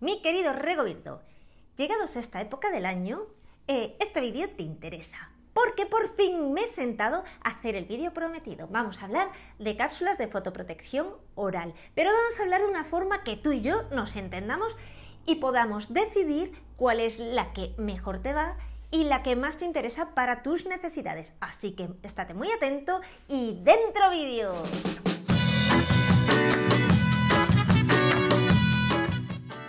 Mi querido regobirdo, llegados a esta época del año, eh, este vídeo te interesa, porque por fin me he sentado a hacer el vídeo prometido. Vamos a hablar de cápsulas de fotoprotección oral, pero vamos a hablar de una forma que tú y yo nos entendamos y podamos decidir cuál es la que mejor te va y la que más te interesa para tus necesidades. Así que estate muy atento y dentro vídeo.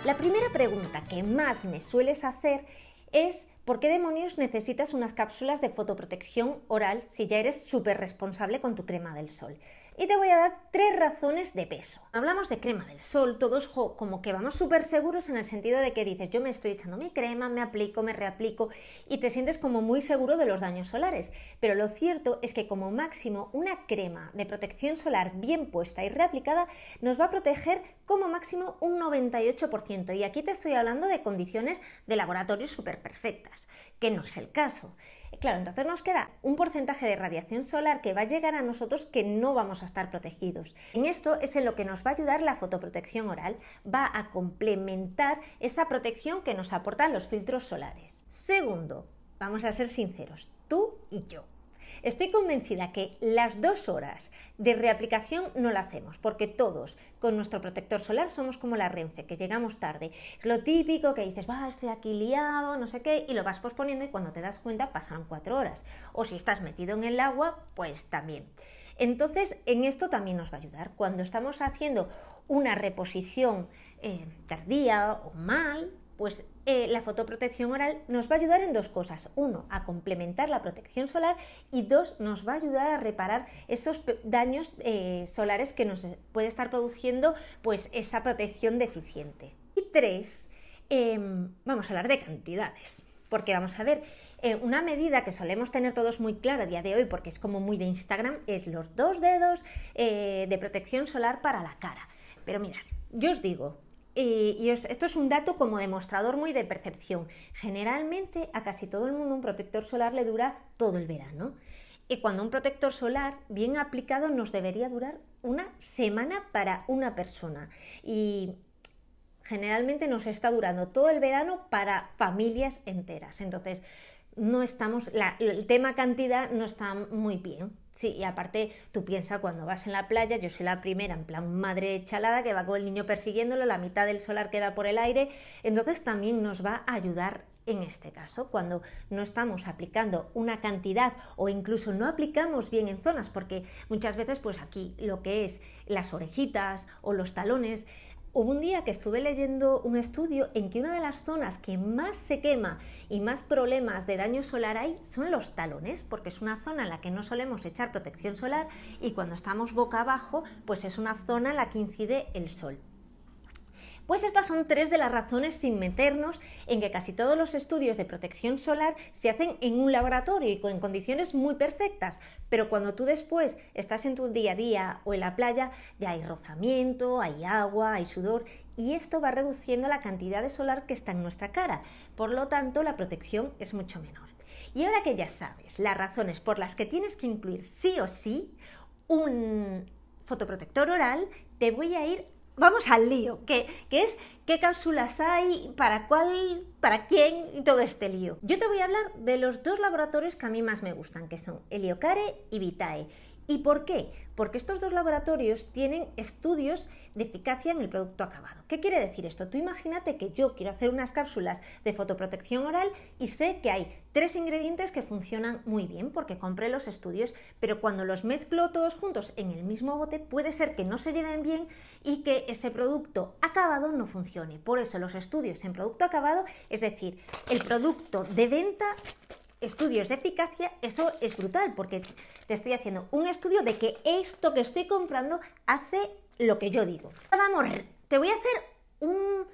La primera pregunta que más me sueles hacer es ¿por qué demonios necesitas unas cápsulas de fotoprotección oral si ya eres súper responsable con tu crema del sol? y te voy a dar tres razones de peso. Hablamos de crema del sol, todos como que vamos súper seguros en el sentido de que dices, yo me estoy echando mi crema, me aplico, me reaplico y te sientes como muy seguro de los daños solares. Pero lo cierto es que como máximo una crema de protección solar bien puesta y reaplicada nos va a proteger como máximo un 98%. Y aquí te estoy hablando de condiciones de laboratorio súper perfectas, que no es el caso. Claro, entonces nos queda un porcentaje de radiación solar que va a llegar a nosotros que no vamos a estar protegidos. En esto es en lo que nos va a ayudar la fotoprotección oral, va a complementar esa protección que nos aportan los filtros solares. Segundo, vamos a ser sinceros, tú y yo. Estoy convencida que las dos horas de reaplicación no la hacemos, porque todos con nuestro protector solar somos como la Renfe, que llegamos tarde. Lo típico que dices, va, estoy aquí liado, no sé qué, y lo vas posponiendo y cuando te das cuenta pasan cuatro horas. O si estás metido en el agua, pues también. Entonces, en esto también nos va a ayudar. Cuando estamos haciendo una reposición eh, tardía o mal, pues eh, la fotoprotección oral nos va a ayudar en dos cosas. Uno, a complementar la protección solar y dos, nos va a ayudar a reparar esos daños eh, solares que nos puede estar produciendo pues, esa protección deficiente. Y tres, em, vamos a hablar de cantidades, porque vamos a ver, eh, una medida que solemos tener todos muy clara a día de hoy, porque es como muy de Instagram, es los dos dedos de protección solar para la cara. Pero mirad, yo os digo, eh, y esto es un dato como demostrador muy de percepción. Generalmente a casi todo el mundo un protector solar le dura todo el verano. Y cuando un protector solar bien aplicado nos debería durar una semana para una persona generalmente nos está durando todo el verano para familias enteras. Entonces, no estamos, el tema cantidad no está muy bien. Sí, y aparte tú piensas cuando vas en la playa, yo soy la primera, en plan madre chalada que va con el niño persiguiéndolo, la mitad del solar queda por el aire, entonces también nos va a ayudar en este caso, cuando no estamos aplicando una cantidad o incluso no aplicamos bien en zonas, porque muchas veces pues aquí lo que es las orejitas o los talones, Hubo un día que estuve leyendo un estudio en que una de las zonas que más se quema y más problemas de daño solar hay son los talones, porque es una zona en la que no solemos echar protección solar y cuando estamos boca abajo, pues es una zona en la que incide el sol. Pues estas son tres de las razones sin meternos en que casi todos los estudios de protección solar se hacen en un laboratorio y con condiciones muy perfectas, pero cuando tú después estás en tu día a día o en la playa, ya hay rozamiento, hay agua, hay sudor y esto va reduciendo la cantidad de solar que está en nuestra cara. Por lo tanto, la protección es mucho menor. Y ahora que ya sabes las razones por las que tienes que incluir sí o sí un fotoprotector oral, te voy a ir vamos al lío, que, es qué cápsulas hay, para cuál, para quién y todo este lío. Yo te voy a hablar de los dos laboratorios que a mí más me gustan, que son Heliocare y Vitae. ¿Y por qué? Porque estos dos laboratorios tienen estudios de eficacia en el producto acabado. ¿Qué quiere decir esto? Tú imagínate que yo quiero hacer unas cápsulas de fotoprotección oral y sé que hay tres ingredientes que funcionan muy bien porque compré los estudios, pero cuando los mezclo todos juntos en el mismo bote puede ser que no se lleven bien y que ese producto acabado no funcione. Por eso los estudios en producto acabado, es decir, el producto de venta estudios de eficacia, eso es brutal, porque te estoy haciendo un estudio de que esto que estoy comprando hace lo que yo digo. Vamos, te voy a hacer un,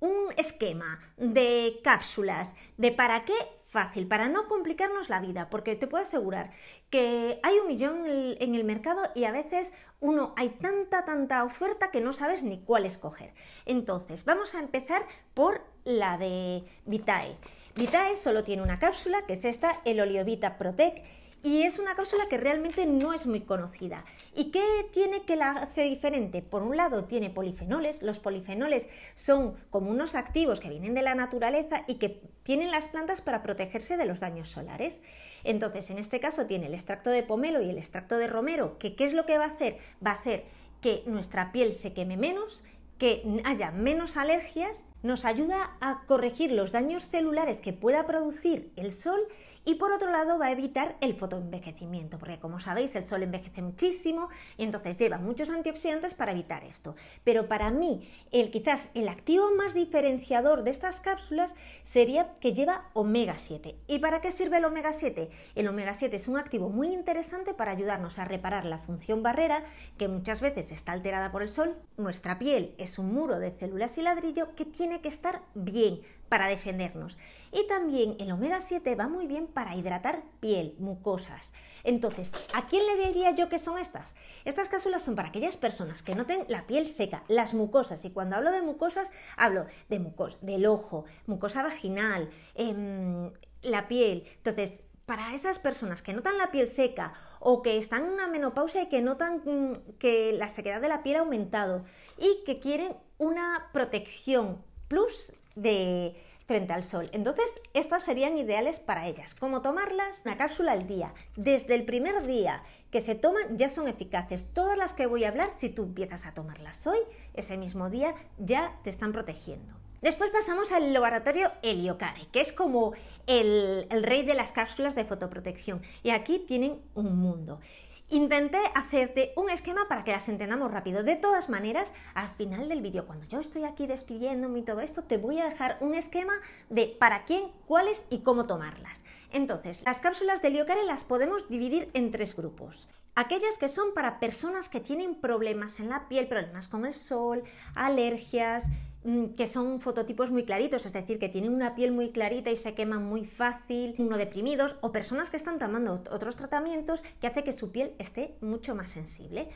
un esquema de cápsulas de para qué fácil, para no complicarnos la vida, porque te puedo asegurar que hay un millón en el mercado y a veces uno hay tanta, tanta oferta que no sabes ni cuál escoger. Entonces, vamos a empezar por la de Vitae. Vitae solo tiene una cápsula, que es esta, el Oleovita Protec, y es una cápsula que realmente no es muy conocida. ¿Y qué tiene que la hace diferente? Por un lado tiene polifenoles, los polifenoles son como unos activos que vienen de la naturaleza y que tienen las plantas para protegerse de los daños solares. Entonces, en este caso tiene el extracto de pomelo y el extracto de romero, que qué es lo que va a hacer? Va a hacer que nuestra piel se queme menos, que haya menos alergias, nos ayuda a corregir los daños celulares que pueda producir el sol y por otro lado va a evitar el fotoenvejecimiento, porque como sabéis el sol envejece muchísimo y entonces lleva muchos antioxidantes para evitar esto. Pero para mí el quizás el activo más diferenciador de estas cápsulas sería que lleva omega 7. ¿Y para qué sirve el omega 7? El omega 7 es un activo muy interesante para ayudarnos a reparar la función barrera que muchas veces está alterada por el sol. Nuestra piel es un muro de células y ladrillo que tiene que estar bien para defendernos. Y también el omega 7 va muy bien para hidratar piel, mucosas. Entonces, ¿a quién le diría yo que son estas? Estas cápsulas son para aquellas personas que noten la piel seca, las mucosas. Y cuando hablo de mucosas, hablo de mucos, del ojo, mucosa vaginal, em, la piel. Entonces, para esas personas que notan la piel seca o que están en una menopausia y que notan mm, que la sequedad de la piel ha aumentado y que quieren una protección plus de frente al sol. Entonces, estas serían ideales para ellas. ¿Cómo tomarlas? Una cápsula al día. Desde el primer día que se toman ya son eficaces. Todas las que voy a hablar, si tú empiezas a tomarlas hoy, ese mismo día ya te están protegiendo. Después pasamos al laboratorio Heliocare, que es como el, el rey de las cápsulas de fotoprotección. Y aquí tienen un mundo. Intenté hacerte un esquema para que las entendamos rápido. De todas maneras, al final del vídeo, cuando yo estoy aquí despidiéndome y todo esto, te voy a dejar un esquema de para quién, cuáles y cómo tomarlas. Entonces, las cápsulas de Liocare las podemos dividir en tres grupos. Aquellas que son para personas que tienen problemas en la piel, problemas con el sol, alergias, Mm, que son fototipos muy claritos, es decir, que tienen una piel muy clarita y se queman muy fácil, uno deprimidos, o personas que están tomando otros tratamientos que hace que su piel esté mucho más sensible.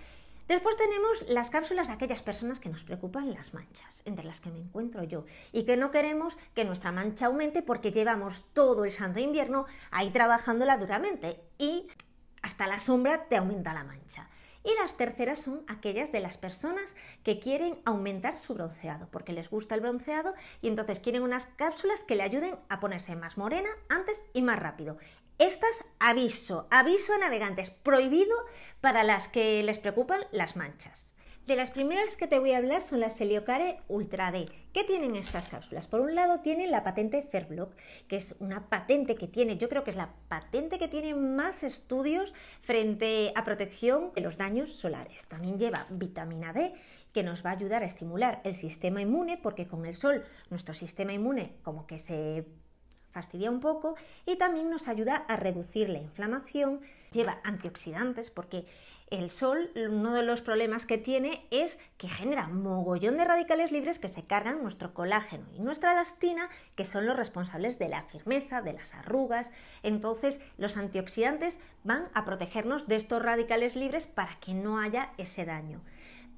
Después tenemos las cápsulas de aquellas personas que nos preocupan las manchas, entre las que me encuentro yo, y que no queremos que nuestra mancha aumente porque llevamos todo el santo invierno ahí trabajándola duramente y hasta la sombra te aumenta la mancha. Y las terceras son aquellas de las personas que quieren aumentar su bronceado, porque les gusta el bronceado y entonces quieren unas cápsulas que le ayuden a ponerse más morena antes y más rápido. Estas aviso, aviso navegantes, prohibido para las que les preocupan las manchas. De las primeras que te voy a hablar son las Heliocare Ultra D. ¿Qué tienen estas cápsulas? Por un lado tienen la patente Fairblock, que es una patente que tiene, yo creo que es la patente que tiene más estudios frente a protección de los daños solares. También lleva vitamina D que nos va a ayudar a estimular el sistema inmune porque con el sol nuestro sistema inmune como que se fastidia un poco y también nos ayuda a reducir la inflamación, lleva antioxidantes porque el sol, uno de los problemas que tiene es que genera mogollón de radicales libres que se cargan nuestro colágeno y nuestra elastina, que son los responsables de la firmeza, de las arrugas. Entonces, los antioxidantes van a protegernos de estos radicales libres para que no haya ese daño.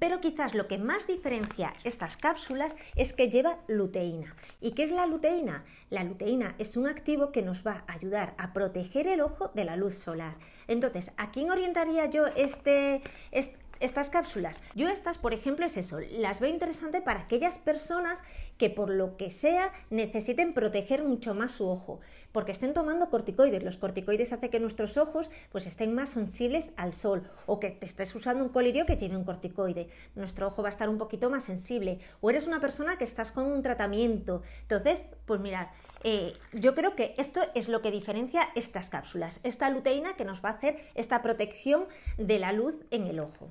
Pero quizás lo que más diferencia estas cápsulas es que lleva luteína. ¿Y qué es la luteína? La luteína es un activo que nos va a ayudar a proteger el ojo de la luz solar. Entonces, ¿a quién orientaría yo este, este estas cápsulas. Yo estas, por ejemplo, es eso, las veo interesante para aquellas personas que por lo que sea necesiten proteger mucho más su ojo, porque estén tomando corticoides. Los corticoides hacen que nuestros ojos pues estén más sensibles al sol o que te estés usando un colirio que tiene un corticoide. Nuestro ojo va a estar un poquito más sensible o eres una persona que estás con un tratamiento. Entonces, pues mirad, eh, yo creo que esto es lo que diferencia estas cápsulas, esta luteína que nos va a hacer esta protección de la luz en el ojo.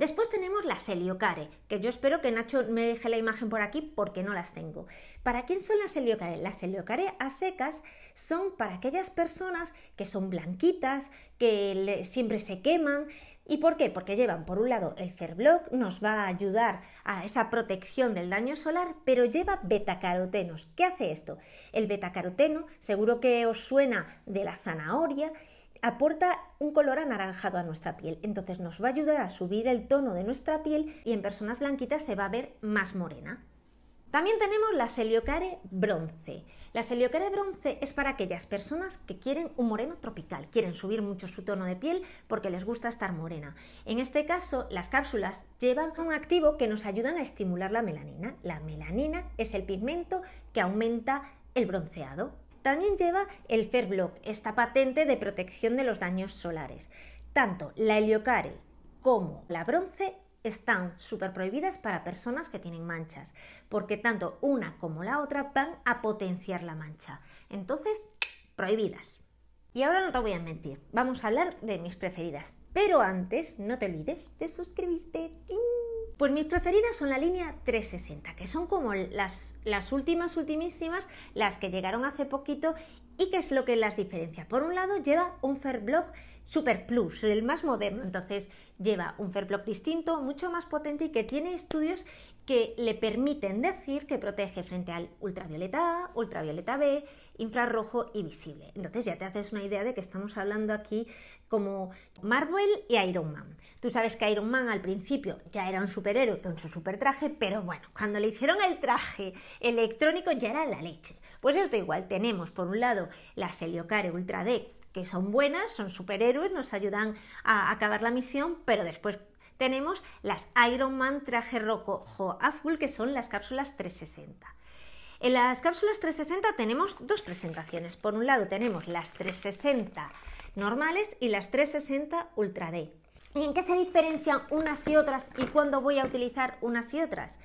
Después tenemos las heliocare, que yo espero que Nacho me deje la imagen por aquí porque no las tengo. ¿Para quién son las heliocare? Las heliocare a secas son para aquellas personas que son blanquitas, que siempre se queman, ¿Y por qué? Porque llevan, por un lado, el ferblock, nos va a ayudar a esa protección del daño solar, pero lleva betacarotenos. ¿Qué hace esto? El betacaroteno, seguro que os suena de la zanahoria, aporta un color anaranjado a nuestra piel. Entonces nos va a ayudar a subir el tono de nuestra piel y en personas blanquitas se va a ver más morena. También tenemos la seliocare Bronce. La seliocare Bronce es para aquellas personas que quieren un moreno tropical, quieren subir mucho su tono de piel porque les gusta estar morena. En este caso, las cápsulas llevan un activo que nos ayudan a estimular la melanina. La melanina es el pigmento que aumenta el bronceado. También lleva el Fair Block, esta patente de protección de los daños solares. Tanto la heliocare como la bronce están súper prohibidas para personas que tienen manchas, porque tanto una como la otra van a potenciar la mancha. Entonces, prohibidas. Y ahora no te voy a mentir, vamos a hablar de mis preferidas. Pero antes, no te olvides de suscribirte. Pues mis preferidas son la línea 360, que son como las, últimas, ultimísimas, las que llegaron hace poquito y que es lo que las diferencia. Por un lado lleva un Fairblock Super Plus, el más moderno, entonces lleva un Fairblock distinto, mucho más potente y que tiene estudios que le permiten decir que protege frente al ultravioleta A, ultravioleta B, infrarrojo y visible. Entonces ya te haces una idea de que estamos hablando aquí como Marvel y Iron Man. Tú sabes que Iron Man al principio ya era un superhéroe con su super traje, pero bueno, cuando le hicieron el traje electrónico ya era la leche. Pues esto igual, tenemos por un lado las Heliocare Ultra D que son buenas, son superhéroes, nos ayudan a acabar la misión, pero después tenemos las Iron Man traje rojo azul, que son las cápsulas 360. En las cápsulas 360 tenemos dos presentaciones. Por un lado tenemos las 360 normales y las 360 Ultra D. ¿Y en qué se diferencian unas y otras y cuándo voy a utilizar unas y otras?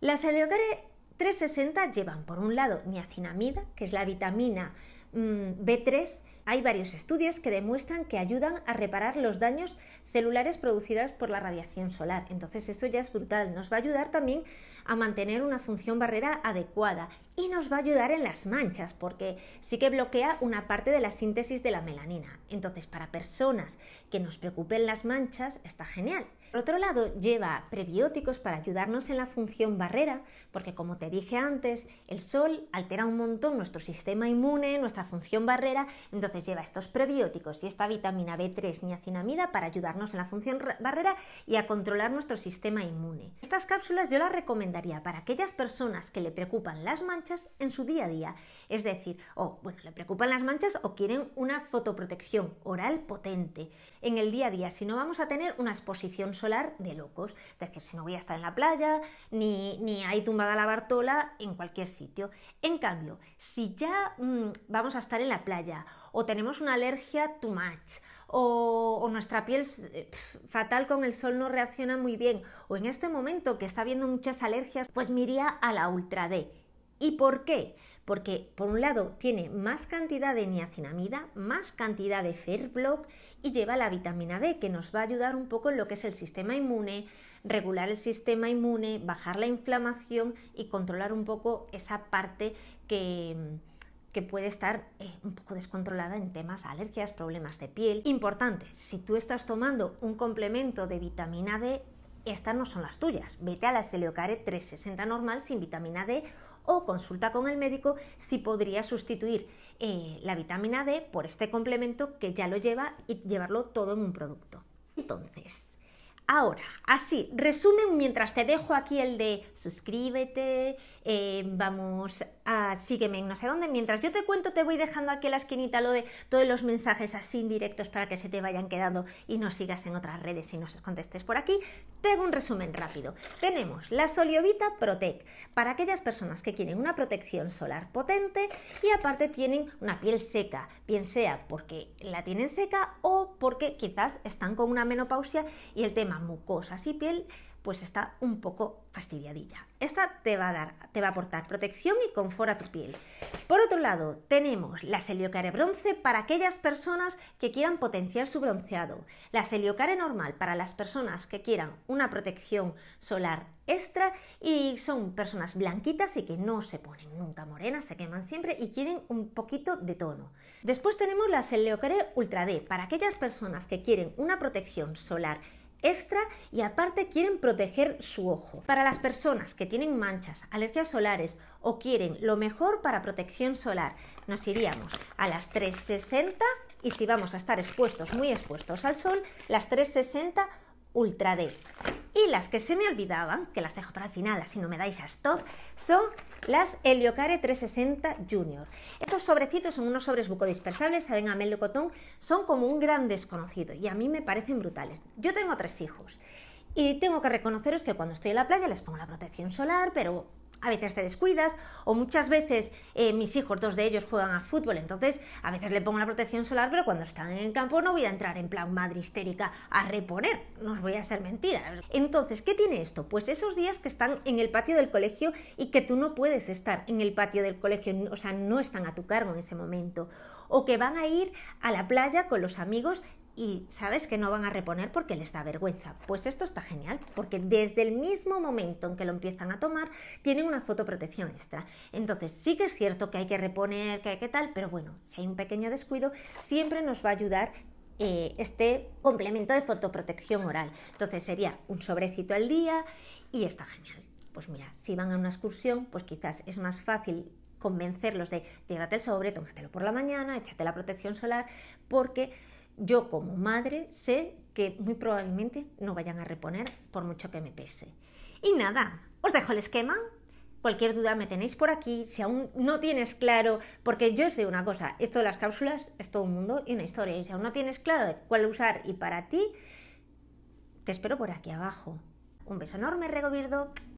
Las Heliocare 360 llevan por un lado niacinamida, que es la vitamina mm, B3. Hay varios estudios que demuestran que ayudan a reparar los daños celulares producidas por la radiación solar. Entonces eso ya es brutal, nos va a ayudar también a mantener una función barrera adecuada y nos va a ayudar en las manchas porque sí que bloquea una parte de la síntesis de la melanina. Entonces para personas que nos preocupen las manchas está genial. Por otro lado, lleva prebióticos para ayudarnos en la función barrera, porque como te dije antes, el sol altera un montón nuestro sistema inmune, nuestra función barrera, entonces lleva estos prebióticos y esta vitamina B3 niacinamida para ayudarnos en la función barrera y a controlar nuestro sistema inmune. Estas cápsulas yo las recomendaría para aquellas personas que le preocupan las manchas en su día a día. Es decir, o bueno, le preocupan las manchas o quieren una fotoprotección oral potente en el día a día, si no vamos a tener una exposición solar de locos. Es decir, si no voy a estar en la playa, ni, ni ahí tumbada la bartola en cualquier sitio. En cambio, si ya mm, vamos a estar en la playa o tenemos una alergia too much o, nuestra piel eh, fatal con el sol no reacciona muy bien, o en este momento que está habiendo muchas alergias, pues me a la Ultra D. ¿Y por qué? Porque por un lado tiene más cantidad de niacinamida, más cantidad de Fairblock y lleva la vitamina D que nos va a ayudar un poco en lo que es el sistema inmune, regular el sistema inmune, bajar la inflamación y controlar un poco esa parte que, que puede estar eh, un poco descontrolada en temas alergias, problemas de piel. Importante, si tú estás tomando un complemento de vitamina D, estas no son las tuyas. Vete a la Seleocare 360 normal sin vitamina D o consulta con el médico si podría sustituir eh, la vitamina D por este complemento que ya lo lleva y llevarlo todo en un producto. Entonces, ahora, así, resumen mientras te dejo aquí el de suscríbete, eh, vamos Ah, sígueme no sé dónde. Mientras yo te cuento, te voy dejando aquí en la esquinita lo de todos los mensajes así indirectos para que se te vayan quedando y nos sigas en otras redes y nos contestes por aquí. Tengo un resumen rápido. Tenemos la Soliovita Protec para aquellas personas que quieren una protección solar potente y aparte tienen una piel seca, bien sea porque la tienen seca o porque quizás están con una menopausia y el tema mucosas y piel pues está un poco fastidiadilla. Esta te va a dar, te va a aportar protección y confort a tu piel. Por otro lado, tenemos la Heliocare Bronce para aquellas personas que quieran potenciar su bronceado, la Heliocare Normal para las personas que quieran una protección solar extra y son personas blanquitas y que no se ponen nunca morenas, se queman siempre y quieren un poquito de tono. Después tenemos la Heliocare Ultra D para aquellas personas que quieren una protección solar extra y aparte quieren proteger su ojo. Para las personas que tienen manchas, alergias solares o quieren lo mejor para protección solar, nos iríamos a las 360 y si vamos a estar expuestos, muy expuestos al sol, las 360 Ultra D. Y las que se me olvidaban, que las dejo para el final, así no me dais a stop, son las Heliocare 360 Junior. Estos sobrecitos son unos sobres bucodispersables, saben a melocotón, son como un gran desconocido y a mí me parecen brutales. Yo tengo tres hijos y tengo que reconoceros que cuando estoy en la playa les pongo la protección solar, pero a veces te descuidas o muchas veces eh, mis hijos, dos de ellos juegan a fútbol, entonces a veces le pongo la protección solar, pero cuando están en el campo no voy a entrar en plan madre histérica a reponer, no os voy a hacer mentira. Entonces, ¿qué tiene esto? Pues esos días que están en el patio del colegio y que tú no puedes estar en el patio del colegio, o sea, no están a tu cargo en ese momento, o que van a ir a la playa con los amigos y sabes que no van a reponer porque les da vergüenza. Pues esto está genial, porque desde el mismo momento en que lo empiezan a tomar, tienen una fotoprotección extra. Entonces sí que es cierto que hay que reponer, que hay que tal, pero bueno, si hay un pequeño descuido, siempre nos va a ayudar eh, este complemento de fotoprotección oral. Entonces sería un sobrecito al día y está genial. Pues mira, si van a una excursión, pues quizás es más fácil convencerlos de llévate el sobre, tómatelo por la mañana, échate la protección solar, porque yo como madre sé que muy probablemente no vayan a reponer por mucho que me pese. Y nada, os dejo el esquema. Cualquier duda me tenéis por aquí, si aún no tienes claro, porque yo os digo una cosa, esto de las cápsulas es todo un mundo y una historia, y si aún no tienes claro cuál usar y para ti, te espero por aquí abajo. Un beso enorme, Regobirdo,